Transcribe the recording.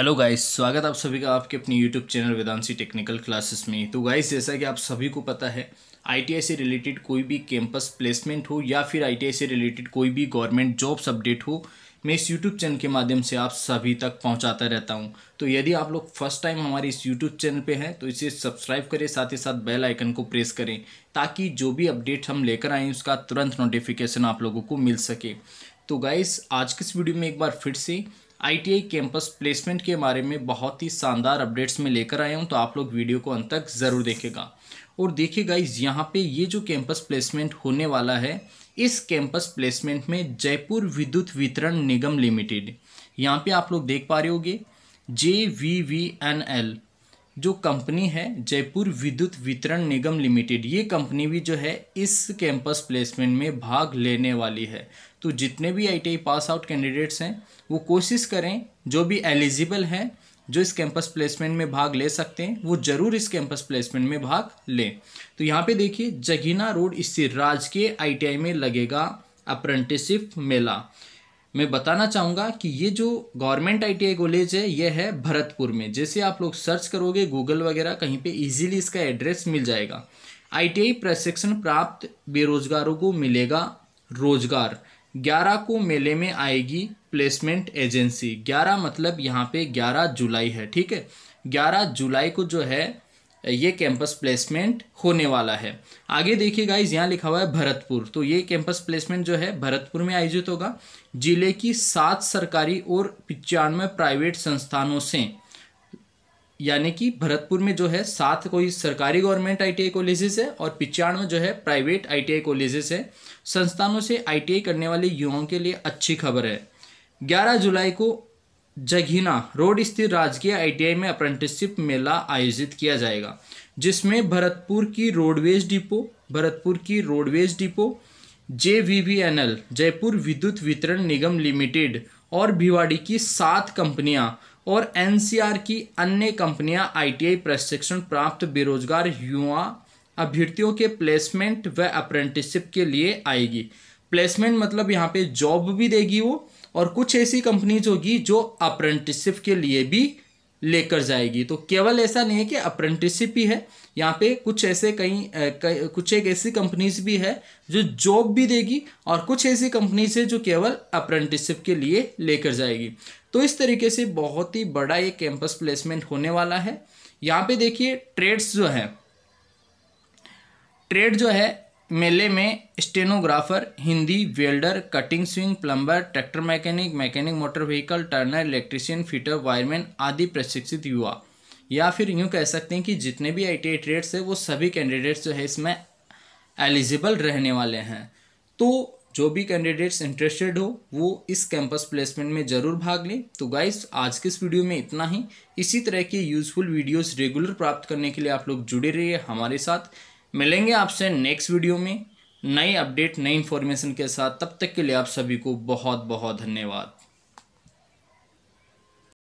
hello guys स्वागत आप सभी का आपके अपने YouTube channel Vedanshi technical classes में तो गाइस जैसा कि आप सभी को पता है आईटीआई से रिलेटेड कोई भी कैंपस प्लेसमेंट हो या फिर आईटीआई से रिलेटेड कोई भी गवर्नमेंट जॉब्स अपडेट हो मैं इस यूट्यूब चैनल के माध्यम से आप सभी तक पहुंचाता रहता हूं तो यदि आप लोग फर्स्ट टाइम हमारे इस यूट्यूब चैनल पर हैं तो इसे सब्सक्राइब करें साथ ही साथ बेल आइकन को प्रेस करें ताकि जो भी अपडेट हम लेकर आएँ उसका तुरंत नोटिफिकेशन आप लोगों को मिल सके तो गाइस आज के इस वीडियो में एक बार फिर से आईटीआई कैंपस प्लेसमेंट के बारे में बहुत ही शानदार अपडेट्स में लेकर आया हूँ तो आप लोग वीडियो को अंत तक ज़रूर देखेगा और देखिए इस यहाँ पे ये जो कैंपस प्लेसमेंट होने वाला है इस कैंपस प्लेसमेंट में जयपुर विद्युत वितरण निगम लिमिटेड यहाँ पे आप लोग देख पा रहे होगे J V V N L जो कंपनी है जयपुर विद्युत वितरण निगम लिमिटेड ये कंपनी भी जो है इस कैंपस प्लेसमेंट में भाग लेने वाली है तो जितने भी आईटीआई पास आउट कैंडिडेट्स हैं वो कोशिश करें जो भी एलिजिबल हैं जो इस कैंपस प्लेसमेंट में भाग ले सकते हैं वो जरूर इस कैंपस प्लेसमेंट में भाग लें तो यहाँ पे देखिए जगीना रोड स्थित राजकीय आई में लगेगा अप्रेंटिसशिप मेला मैं बताना चाहूँगा कि ये जो गवर्नमेंट आईटीआई कॉलेज है ये है भरतपुर में जैसे आप लोग सर्च करोगे गूगल वगैरह कहीं पे इजीली इसका एड्रेस मिल जाएगा आईटीआई प्रशिक्षण प्राप्त बेरोजगारों को मिलेगा रोजगार ग्यारह को मेले में आएगी प्लेसमेंट एजेंसी ग्यारह मतलब यहाँ पे ग्यारह जुलाई है ठीक है ग्यारह जुलाई को जो है ये कैंपस प्लेसमेंट होने वाला है आगे देखिए गाइज यहाँ लिखा हुआ है भरतपुर तो ये कैंपस प्लेसमेंट जो है भरतपुर में आयोजित होगा जिले की सात सरकारी और पचानवे प्राइवेट संस्थानों से यानी कि भरतपुर में जो है सात कोई सरकारी गवर्नमेंट आईटीआई कॉलेजेस है और पिचानवे जो है प्राइवेट आईटीआई कॉलेजेस है संस्थानों से आईटीआई करने वाले युवाओं के लिए अच्छी खबर है 11 जुलाई को जघीना रोड स्थित राजकीय आईटीआई में अप्रेंटिसशिप मेला आयोजित किया जाएगा जिसमें भरतपुर की रोडवेज डिपो भरतपुर की रोडवेज डिपो जे जयपुर विद्युत वितरण निगम लिमिटेड और भिवाड़ी की सात कंपनियां और एनसीआर की अन्य कंपनियां आईटीआई प्रशिक्षण प्राप्त बेरोजगार युवा अभ्यर्थियों के प्लेसमेंट व अप्रेंटिसशिप के लिए आएगी प्लेसमेंट मतलब यहाँ पे जॉब भी देगी वो और कुछ ऐसी कंपनीज होगी जो अप्रेंटिसशिप के लिए भी लेकर जाएगी तो केवल ऐसा नहीं है कि अप्रेंटिसशिप ही है यहाँ पे कुछ ऐसे कई कुछ एक ऐसी कंपनीज भी है जो जॉब भी देगी और कुछ ऐसी कंपनीज है जो केवल अप्रेंटिसशिप के लिए लेकर जाएगी तो इस तरीके से बहुत ही बड़ा ये कैंपस प्लेसमेंट होने वाला है यहाँ पे देखिए ट्रेड्स जो है ट्रेड जो है मेले में stenographer Hindi welder cutting sewing plumber tractor mechanic mechanic motor vehicle turner electrician fitter wireman आदि प्रशिक्षित युवा या फिर यूँ कह सकते हैं कि जितने भी आई टी है वो सभी कैंडिडेट्स जो है इसमें एलिजिबल रहने वाले हैं तो जो भी कैंडिडेट्स इंटरेस्टेड हो वो इस कैंपस प्लेसमेंट में ज़रूर भाग लें तो गाइस आज के इस वीडियो में इतना ही इसी तरह के यूज़फुल वीडियोस रेगुलर प्राप्त करने के लिए आप लोग जुड़े रहिए हमारे साथ मिलेंगे आपसे नेक्स्ट वीडियो में नई अपडेट नई इन्फॉर्मेशन के साथ तब तक के लिए आप सभी को बहुत बहुत धन्यवाद